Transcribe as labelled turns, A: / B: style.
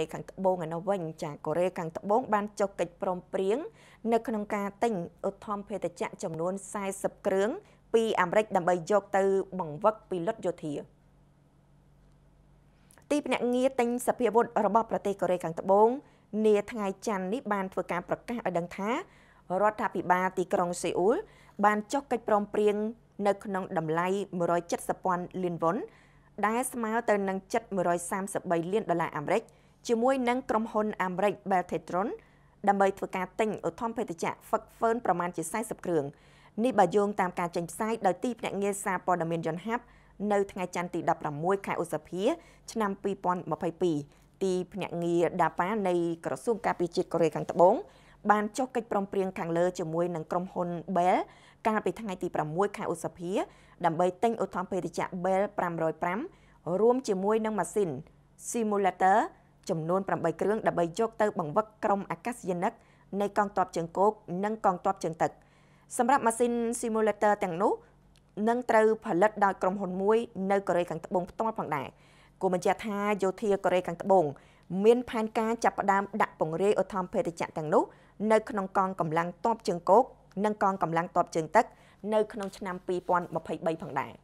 A: េខាងត្បូងឯនោះវិញចាកូរ៉េខាងត្បូងបានចុះកិច្ចព្រមព្រៀង នៅក្នុងការទិញឧទ្ធម្ភាគចក្រចំនួន40គ្រឿងពីអាមេរិកដើម្បីយកទៅ បង្វឹកពីលុតយោធាទីភ្នាក់ងារទិញសភាវុធរបស់ប្រទេសកូរ៉េខាងត្បូងនាថ្ងៃច័ន្ទនេះបានធ្វើការប្រកាសឲ្យដឹងថារដ្ឋាភិបាលទីក្រុងសេអ៊ូល បាន ចុះកិច្ចព្រមព្រៀងនៅ ក្នុងតម្លៃ170,000លានវ៉ុនដែល ស្មើទៅនឹង733លានដុល្លារអាមេរិកជាមួយនឹងក្រុមហ៊ុនអាមេរិក Beltron ដើម្បីធ្វើការទិញឧទ្ធម្ភេតជ្ជៈ Fakfern ប្រមាណជា40គ្រឿងនេះបើយោងតាមការចេញផ្សាយដោយទីភ្នាក់ងារសារព័ត៌មានយន្តហັບនៅថ្ងៃច័ន្ទទី16ខែឧសភា ឆ្នាំ2022ទីភ្នាក់ងារដាប៉ានៃក្រសួងការពារជាតិកូរ៉េខាងត្បូងបានចុះកិច្ចព្រមព្រៀងខាងលើជាមួយនឹងក្រុមហ៊ុន Bell កាលពីថ្ងៃទី6ខែឧសភាដើម្បីទិញឧទ្ធម្ភេតជ្ជៈ Bell 505រួមជាមួយនឹងម៉ាស៊ីន Simulator ចំនួន8គ្រឿងដើម្បីយកទៅបង្វឹកក្រុមអាកាសយានិកនៃកងទ័ពជើងគោកនិងកងទ័ពជើងទឹក សម្រាប់ម៉ាស៊ីន simulator ទាំងនោះនឹងត្រូវផលិតដោយក្រុមហ៊ុនមួយនៅកូរ៉េខាងត្បូងផ្ទាល់ផងដែរគូបញ្ជាក់ថាយោធាកូរ៉េខាងត្បូង មានផែនការចាប់ផ្ដើមដាក់ពង្រាយឧទ្ធម្ភារចក្រទាំងនោះនៅក្នុងកងកម្លាំងទ័ពជើងគោកនិងកងកម្លាំងទ័ពជើងទឹកនៅក្នុងឆ្នាំ2023ផងដែរ